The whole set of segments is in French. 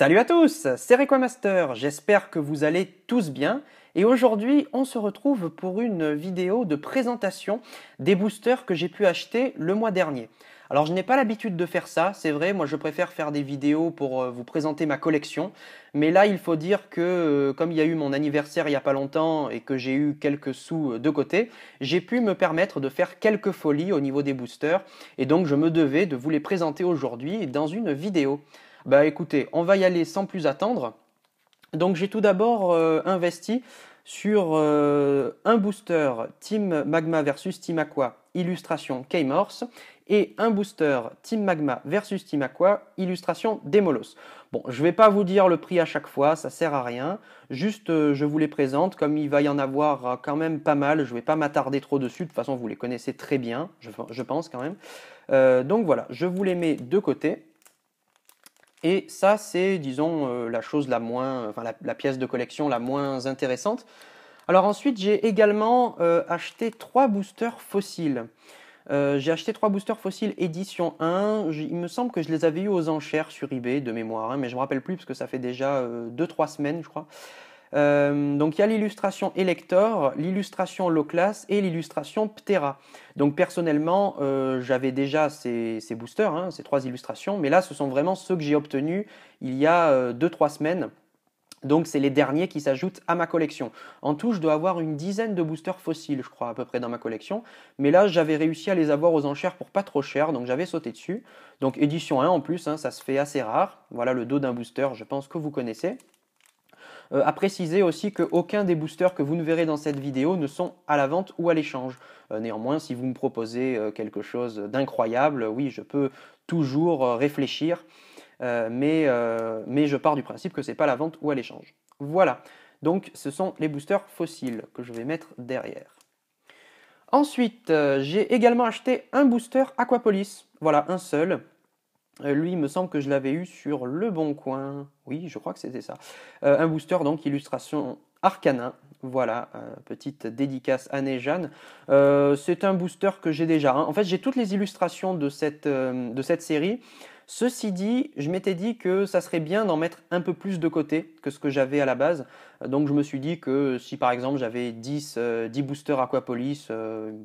Salut à tous, c'est Master, j'espère que vous allez tous bien et aujourd'hui on se retrouve pour une vidéo de présentation des boosters que j'ai pu acheter le mois dernier. Alors je n'ai pas l'habitude de faire ça, c'est vrai, moi je préfère faire des vidéos pour euh, vous présenter ma collection, mais là il faut dire que euh, comme il y a eu mon anniversaire il n'y a pas longtemps et que j'ai eu quelques sous euh, de côté, j'ai pu me permettre de faire quelques folies au niveau des boosters et donc je me devais de vous les présenter aujourd'hui dans une vidéo. Bah écoutez, on va y aller sans plus attendre. Donc j'ai tout d'abord euh, investi sur euh, un booster Team Magma versus Team Aqua, illustration K-Morse, et un booster Team Magma versus Team Aqua, illustration Demolos. Bon, je ne vais pas vous dire le prix à chaque fois, ça sert à rien. Juste, euh, je vous les présente, comme il va y en avoir quand même pas mal, je ne vais pas m'attarder trop dessus, de toute façon vous les connaissez très bien, je, pense quand même. donc voilà, je vous les mets de côté. Et ça, c'est, disons, euh, la chose la moins, enfin, la, pièce de collection la moins intéressante. Alors ensuite, j'ai également euh, acheté trois boosters fossiles. Euh, j'ai acheté trois boosters fossiles édition 1. il me semble que je les avais eu aux enchères sur eBay de mémoire, hein, mais je ne me rappelle plus parce que ça fait déjà 2-3 semaines, je crois. Euh, donc il y a l'illustration Elector, l'illustration Loclas et l'illustration Ptera. Donc personnellement, euh, j'avais déjà ces, boosters, hein, ces trois illustrations, mais là ce sont vraiment ceux que j'ai obtenus il y a 2-3 euh, semaines. Donc c'est les derniers qui s'ajoutent à ma collection. En tout, je dois avoir une dizaine de boosters fossiles, je crois, à peu près dans ma collection. Mais là, j'avais réussi à les avoir aux enchères pour pas trop cher, donc j'avais sauté dessus. Donc édition 1 en plus, hein, ça se fait assez rare. Voilà le dos d'un booster, je pense que vous connaissez. Euh, à préciser aussi qu'aucun des boosters que vous ne verrez dans cette vidéo ne sont à la vente ou à l'échange. Euh, néanmoins, si vous me proposez euh, quelque chose d'incroyable, oui, je peux toujours réfléchir, mais, mais, je pars du principe que ce n'est pas à la vente ou à l'échange. Voilà, donc ce sont les boosters fossiles que je vais mettre derrière. Ensuite, j'ai également acheté un booster Aquapolis, voilà un seul, euh, lui, il me semble que je l'avais eu sur Le Bon Coin. Oui, je crois que c'était ça. Euh, un booster, donc, illustration Arcanin. Voilà, euh, petite dédicace à Nejan. Jeanne. c'est un booster que j'ai déjà. Hein. En fait, j'ai toutes les illustrations de cette, de cette série. Ceci dit, je m'étais dit que ça serait bien d'en mettre un peu plus de côté que ce que j'avais à la base. Donc je me suis dit que si par exemple j'avais 10, 10 boosters Aquapolis,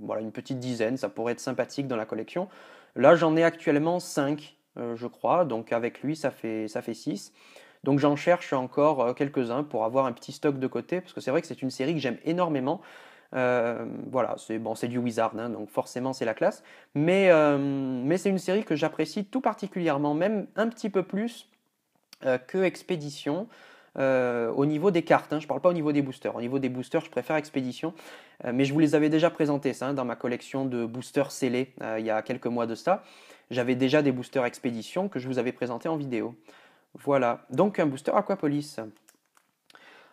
voilà, une petite dizaine, ça pourrait être sympathique dans la collection. Là, j'en ai actuellement 5 euh, je crois. Donc avec lui, ça fait, ça fait 6. Donc j'en cherche encore euh, quelques-uns pour avoir un petit stock de côté, parce que c'est vrai que c'est une série que j'aime énormément. Euh, voilà, c'est bon, c'est du Wizard, hein, donc forcément c'est la classe. Mais, c'est une série que j'apprécie tout particulièrement, même un petit peu plus que Expédition. au niveau des cartes, hein. je ne parle pas au niveau des boosters. Au niveau des boosters, je préfère Expédition, mais je vous les avais déjà présentés hein, dans ma collection de boosters scellés il y a quelques mois de ça. J'avais déjà des boosters expédition que je vous avais présenté en vidéo. Voilà, donc un booster Aquapolis.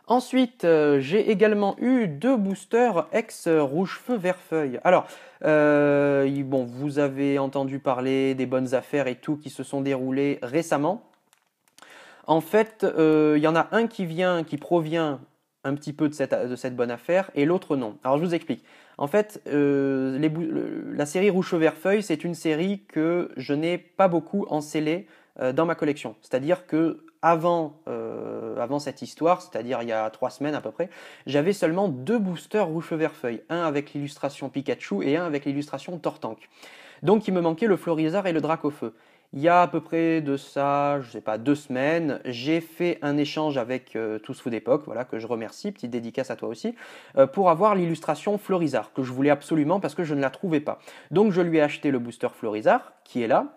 Ensuite, euh, j'ai également eu deux boosters ex rouge feu vert feuille. Alors, euh, bon, vous avez entendu parler des bonnes affaires et tout qui se sont déroulées récemment. En fait, il euh, y en a un qui vient, qui provient un petit peu de cette, bonne affaire et l'autre non. Alors je vous explique. En fait, euh, la série Rouge Vert Feuille, c'est une série que je n'ai pas beaucoup encellée euh, dans ma collection. C'est-à-dire que avant, euh, avant cette histoire, c'est-à-dire il y a trois semaines à peu près, j'avais seulement deux boosters Rouge Vert Feuille, un avec l'illustration Pikachu et un avec l'illustration Tortank. Donc il me manquait le Florizard et le Drac au feu. Il y a à peu près de ça, je sais pas, deux semaines, j'ai fait un échange avec euh, d'époque, voilà, que je remercie, petite dédicace à toi aussi, euh, pour avoir l'illustration Florizard, que je voulais absolument parce que je ne la trouvais pas. Donc je lui ai acheté le booster Florizard, qui est là,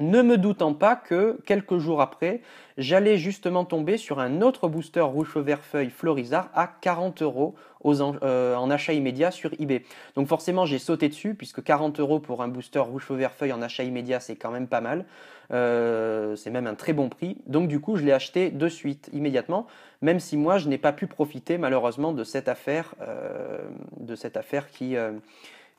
ne me doutant pas que, quelques jours après, j'allais justement tomber sur un autre booster rouge vert feuille Florizard à 40 euros euh, en achat immédiat sur eBay. Donc forcément, j'ai sauté dessus, puisque 40 euros pour un booster rouge vert feuille en achat immédiat, c'est quand même pas mal. Euh, c'est même un très bon prix. Donc du coup, je l'ai acheté de suite, immédiatement, même si moi, je n'ai pas pu profiter malheureusement de cette affaire, euh, de cette affaire qui...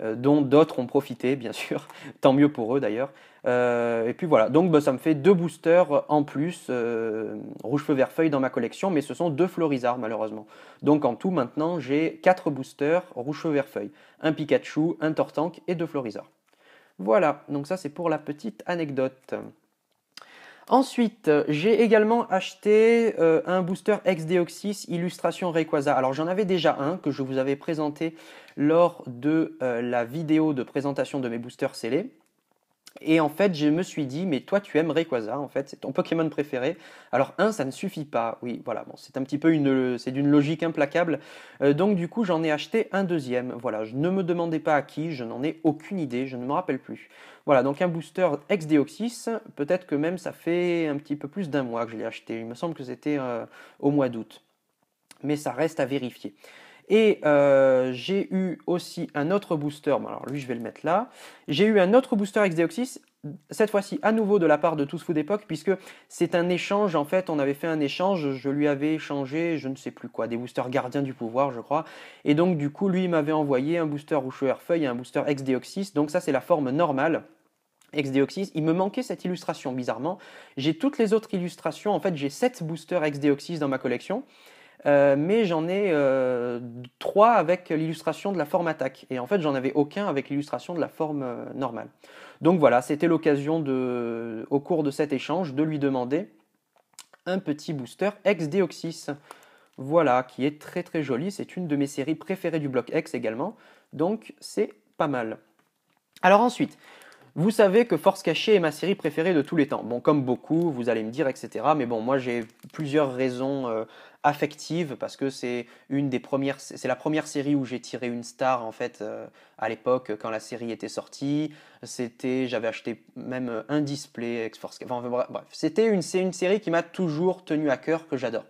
Euh, dont d'autres ont profité, bien sûr. Tant mieux pour eux d'ailleurs. Euh, et puis voilà, donc bah, ça me fait deux boosters en plus, euh, rouge feu vert feuille dans ma collection, mais ce sont deux Florizards malheureusement. Donc en tout maintenant j'ai quatre boosters rouge feu vert feuille, un Pikachu, un Tortank et deux Florizards. Voilà, donc ça c'est pour la petite anecdote. Ensuite, j'ai également acheté euh, un booster ex Illustration Requaza. Alors j'en avais déjà un que je vous avais présenté lors de euh, la vidéo de présentation de mes boosters scellés. Et en fait, je me suis dit, mais toi, tu aimes Rayquaza, en fait, c'est ton Pokémon préféré. Alors, un, ça ne suffit pas. Oui, voilà, bon, c'est un petit peu une, c'est d'une logique implacable. Euh, donc, du coup, j'en ai acheté un deuxième. Voilà, je ne me demandais pas à qui, je n'en ai aucune idée, je ne me rappelle plus. Voilà, donc un booster ex-Deoxys, peut-être que même ça fait un petit peu plus d'un mois que je l'ai acheté. Il me semble que c'était euh, au mois d'août. Mais ça reste à vérifier. Et euh, j'ai eu aussi un autre booster, alors lui je vais le mettre là. J'ai eu un autre booster Xdeoxys, cette fois-ci à nouveau de la part de Tous Food d'époque, puisque c'est un échange, en fait on avait fait un échange, je lui avais échangé, je ne sais plus quoi, des boosters gardiens du pouvoir je crois. Et donc du coup lui m'avait envoyé un booster Roucheur Feuille et un booster Xdeoxys, donc ça c'est la forme normale. Xdeoxys, il me manquait cette illustration bizarrement. J'ai toutes les autres illustrations, en fait j'ai 7 boosters Xdeoxys dans ma collection. Euh, mais j'en ai euh, trois avec l'illustration de la forme attaque. Et en fait, j'en avais aucun avec l'illustration de la forme euh, normale. Donc voilà, c'était l'occasion de, au cours de cet échange, de lui demander un petit booster ex-Deoxys. Voilà, qui est très très joli. C'est une de mes séries préférées du bloc X également. Donc c'est pas mal. Alors ensuite, vous savez que Force Cachée est ma série préférée de tous les temps. Bon, comme beaucoup, vous allez me dire, etc. Mais bon, moi j'ai plusieurs raisons euh, affectives parce que c'est une des premières, c'est la première série où j'ai tiré une star en fait euh, à l'époque quand la série était sortie. C'était, j'avais acheté même un display ex Force. Enfin, bref, c'était une, c'est une série qui m'a toujours tenu à cœur que j'adore.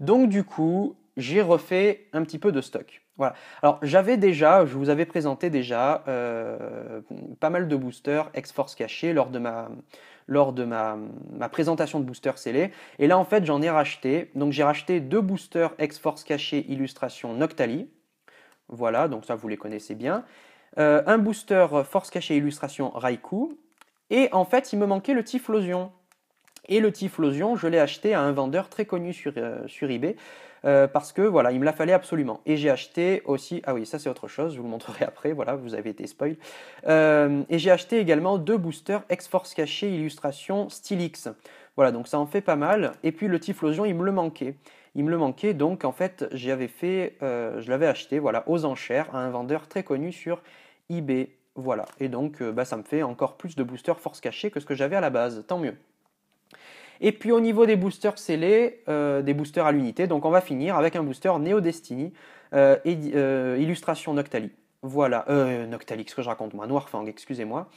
Donc du coup, j'ai refait un petit peu de stock. Voilà. Alors j'avais déjà, je vous avais présenté déjà euh, pas mal de boosters ex-force cachés lors de ma lors de ma, ma présentation de boosters scellés. Et là en fait j'en ai racheté. Donc j'ai racheté deux boosters ex-force cachés illustration Noctali. Voilà, donc ça vous les connaissez bien. Euh, un booster force cachée illustration Raikou. Et en fait il me manquait le Tiflosion. Et le Tiflosion, je l'ai acheté à un vendeur très connu sur, euh, sur eBay euh, parce que voilà, il me la fallait absolument. Et j'ai acheté aussi, ah oui, ça c'est autre chose, je vous le montrerai après, voilà, vous avez été spoil. Euh, et j'ai acheté également deux boosters X-Force caché illustration Stylix. Voilà, donc ça en fait pas mal. Et puis le Tiflosion, il me le manquait. Il me le manquait, donc en fait, j'avais fait, euh, je l'avais acheté, voilà, aux enchères à un vendeur très connu sur eBay. Voilà, et donc bah, ça me fait encore plus de boosters force cachée que ce que j'avais à la base, tant mieux. Et puis au niveau des boosters scellés, euh, des boosters à l'unité, donc on va finir avec un booster Neo Destiny, et, euh, euh, illustration Noctali. Voilà, euh, Noctali, ce que je raconte moi, Noirfang, excusez-moi.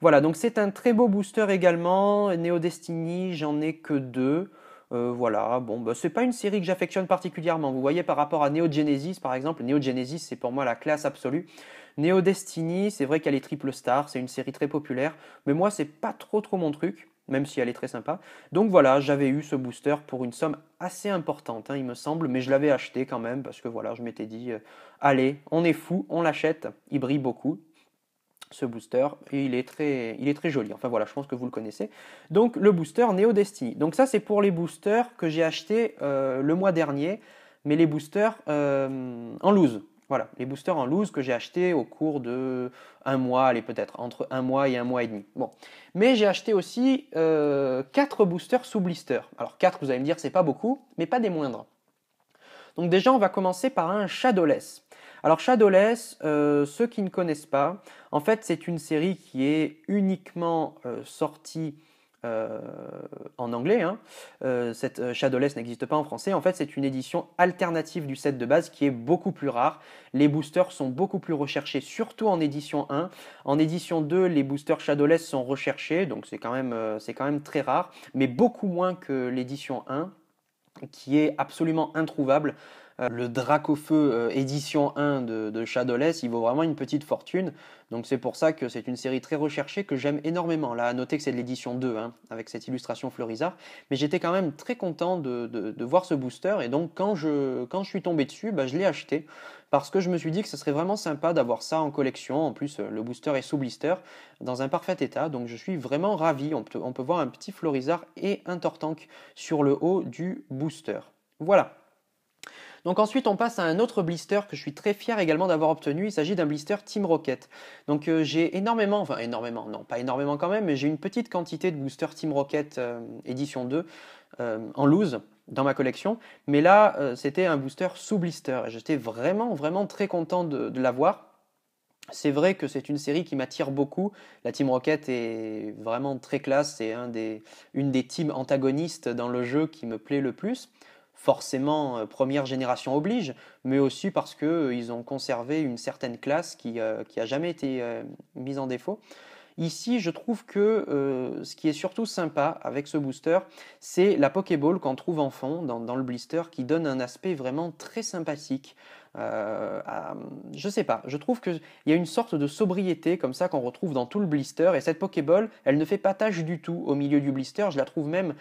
Voilà, donc c'est un très beau booster également, Neo Destiny, j'en ai que deux. voilà, bon, bah, c'est pas une série que j'affectionne particulièrement. Vous voyez, par rapport à Neo Genesis, par exemple, Neo Genesis, c'est pour moi la classe absolue. Neo Destiny, c'est vrai qu'elle est triple star, c'est une série très populaire, mais moi, c'est pas trop trop mon truc même si elle est très sympa. Donc voilà, j'avais eu ce booster pour une somme assez importante, hein, il me semble, mais je l'avais acheté quand même parce que voilà, je m'étais dit, euh, allez, on est fou, on l'achète, il brille beaucoup ce booster et il est très il est très joli. Enfin voilà, je pense que vous le connaissez. Donc le booster Neo Destiny. Donc ça c'est pour les boosters que j'ai acheté euh, le mois dernier, mais les boosters euh, en loose. Voilà, les boosters en loose que j'ai acheté au cours de un mois, allez peut-être, entre un mois et un mois et demi. Bon. Mais j'ai acheté aussi euh, quatre boosters sous blister. Alors quatre, vous allez me dire, c'est pas beaucoup, mais pas des moindres. Donc déjà, on va commencer par un Shadowless. Alors Shadowless, euh, ceux qui ne connaissent pas, en fait c'est une série qui est uniquement euh, sortie euh, en anglais. Hein. Euh, cette euh, Shadowless n'existe pas en français. En fait, c'est une édition alternative du set de base qui est beaucoup plus rare. Les boosters sont beaucoup plus recherchés, surtout en édition 1. En édition 2, les boosters Shadowless sont recherchés, donc c'est quand, même, quand même très rare, mais beaucoup moins que l'édition 1 qui est absolument introuvable. Euh, le Dracofeu euh, édition 1 de, de Shadowless, il vaut vraiment une petite fortune. Donc c'est pour ça que c'est une série très recherchée que j'aime énormément. Là, à noter que c'est de l'édition 2, hein, avec cette illustration florizard Mais j'étais quand même très content de, voir ce booster. Et donc quand je, suis tombé dessus, bah, je l'ai acheté. Parce que je me suis dit que ce serait vraiment sympa d'avoir ça en collection. En plus, le booster est sous blister, dans un parfait état. Donc je suis vraiment ravi. On peut, voir un petit florizard et un tortank sur le haut du booster. Voilà. Donc ensuite, on passe à un autre blister que je suis très fier également d'avoir obtenu. Il s'agit d'un blister Team Rocket. Donc euh, j'ai énormément, enfin énormément, non pas énormément quand même, mais j'ai une petite quantité de booster Team Rocket euh, édition 2 euh, en loose dans ma collection. Mais là, c'était un booster sous blister. Et j'étais vraiment, vraiment très content de, l'avoir. C'est vrai que c'est une série qui m'attire beaucoup. La Team Rocket est vraiment très classe. C'est une des teams antagonistes dans le jeu qui me plaît le plus forcément euh, première génération oblige, mais aussi parce qu'ils euh, ont conservé une certaine classe qui n'a euh, jamais été mise en défaut. Ici, je trouve que ce qui est surtout sympa avec ce booster, c'est la Pokéball qu'on trouve en fond dans, le blister qui donne un aspect vraiment très sympathique. Je ne je sais pas, je trouve qu'il y a une sorte de sobriété comme ça qu'on retrouve dans tout le blister et cette Pokéball, elle ne fait pas tâche du tout au milieu du blister. Je la trouve même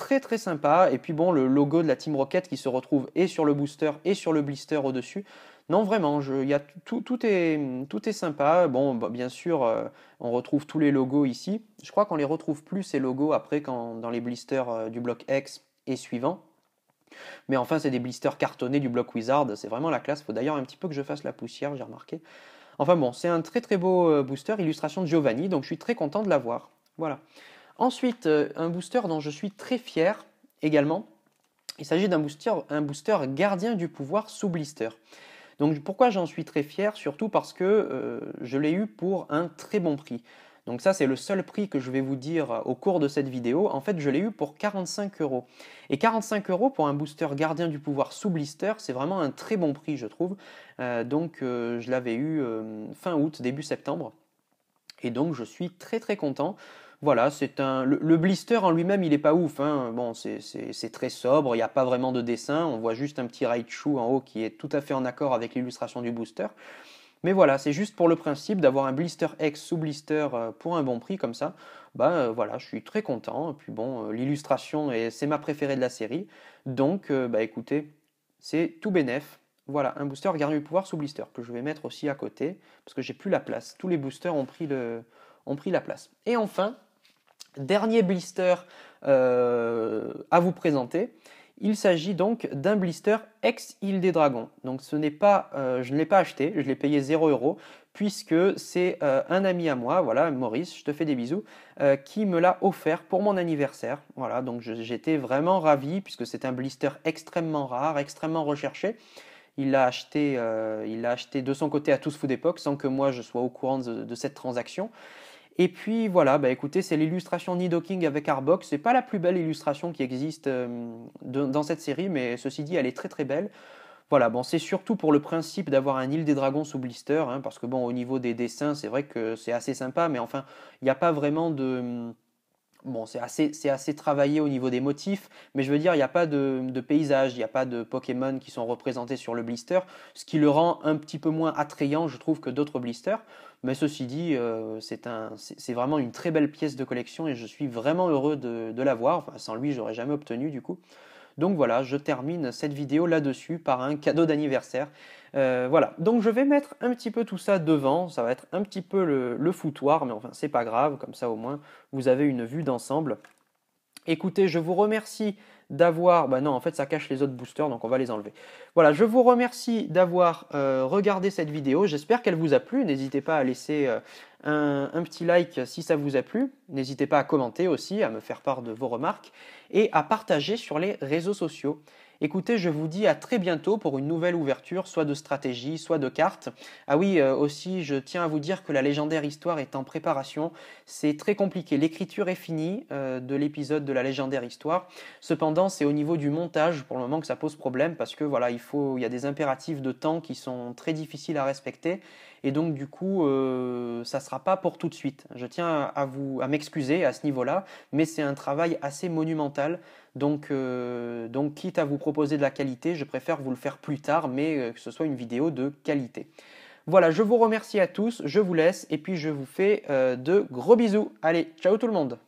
très très sympa. Et puis bon, le logo de la Team Rocket qui se retrouve et sur le booster et sur le blister au-dessus. Non, vraiment, je, y a tout, tout, est, tout est sympa. Bon, bah, bien sûr, euh, on retrouve tous les logos ici. Je crois qu'on les retrouve plus, ces logos, après quand, dans les blisters euh, du bloc X et suivant. Mais enfin, c'est des blisters cartonnés du bloc Wizard. C'est vraiment la classe. Faut d'ailleurs un petit peu que je fasse la poussière, j'ai remarqué. Enfin bon, c'est un très très beau euh, booster, illustration de Giovanni, donc je suis très content de l'avoir. Voilà. Ensuite, euh, un booster dont je suis très fier également. Il s'agit d'un booster, un booster gardien du pouvoir sous blister. Donc pourquoi j'en suis très fier Surtout parce que euh, je l'ai eu pour un très bon prix. Donc ça c'est le seul prix que je vais vous dire euh, au cours de cette vidéo. En fait je l'ai eu pour 45 euros. Et 45 euros pour un booster gardien du pouvoir sous blister, c'est vraiment un très bon prix je trouve. donc je l'avais eu fin août, début septembre. Et donc je suis très très content. Voilà, c'est un. Le, blister en lui-même, il est pas ouf. Hein. Bon, c'est très sobre, il n'y a pas vraiment de dessin. On voit juste un petit Raichu en haut qui est tout à fait en accord avec l'illustration du booster. Mais voilà, c'est juste pour le principe d'avoir un blister X sous blister euh, pour un bon prix comme ça. ben voilà, je suis très content. puis bon, euh, l'illustration c'est ma préférée de la série. Donc bah écoutez, c'est tout bénef. Voilà, un booster garni du pouvoir sous blister que je vais mettre aussi à côté parce que j'ai plus la place. Tous les boosters ont pris, le... ont pris la place. Et enfin, Dernier blister euh, à vous présenter. Il s'agit donc d'un blister ex île des dragons. Donc ce n'est pas, euh, je ne l'ai pas acheté, je l'ai payé 0€ puisque c'est euh, un ami à moi, voilà Maurice, je te fais des bisous, qui me l'a offert pour mon anniversaire. Voilà, donc j'étais vraiment ravi puisque c'est un blister extrêmement rare, extrêmement recherché. Il l'a acheté, acheté de son côté à tous fous d'époque sans que moi je sois au courant de cette transaction. Et puis voilà, bah écoutez, c'est l'illustration Nidoking avec Arbox. C'est pas la plus belle illustration qui existe euh, dans cette série, mais ceci dit, elle est très très belle. Voilà, bon, c'est surtout pour le principe d'avoir un île des dragons sous blister, hein, parce que bon, au niveau des dessins, c'est vrai que c'est assez sympa, mais enfin, il n'y a pas vraiment de. Bon, c'est assez, travaillé au niveau des motifs, mais je veux dire, il n'y a pas de, de paysage, il n'y a pas de Pokémon qui sont représentés sur le blister, ce qui le rend un petit peu moins attrayant, je trouve, que d'autres blisters. Mais ceci dit, euh, c'est, vraiment une très belle pièce de collection et je suis vraiment heureux de, l'avoir. sans lui, j'aurais jamais obtenu du coup. Donc voilà, je termine cette vidéo là-dessus par un cadeau d'anniversaire. Euh, voilà, donc je vais mettre un petit peu tout ça devant, ça va être un petit peu le, le foutoir, mais enfin c'est pas grave, comme ça au moins vous avez une vue d'ensemble. Écoutez, je vous remercie d'avoir... Bah non, en fait, ça cache les autres boosters, donc on va les enlever. Voilà, je vous remercie d'avoir euh, regardé cette vidéo. J'espère qu'elle vous a plu. N'hésitez pas à laisser euh, un, petit like si ça vous a plu. N'hésitez pas à commenter aussi, à me faire part de vos remarques et à partager sur les réseaux sociaux. Écoutez, je vous dis à très bientôt pour une nouvelle ouverture, soit de stratégie, soit de carte. Ah oui, euh, aussi, je tiens à vous dire que la légendaire histoire est en préparation. C'est très compliqué. L'écriture est finie euh, de l'épisode de la légendaire histoire. Cependant, c'est au niveau du montage pour le moment que ça pose problème parce que voilà, il faut, il y a des impératifs de temps qui sont très difficiles à respecter et donc du coup, euh, ça ne sera pas pour tout de suite. Je tiens à vous, à m'excuser à ce niveau-là, mais c'est un travail assez monumental. Euh, donc, quitte à vous proposer de la qualité, je préfère vous le faire plus tard, mais euh, que ce soit une vidéo de qualité. Voilà, je vous remercie à tous, je vous laisse, et puis je vous fais euh, de gros bisous. Allez, ciao tout le monde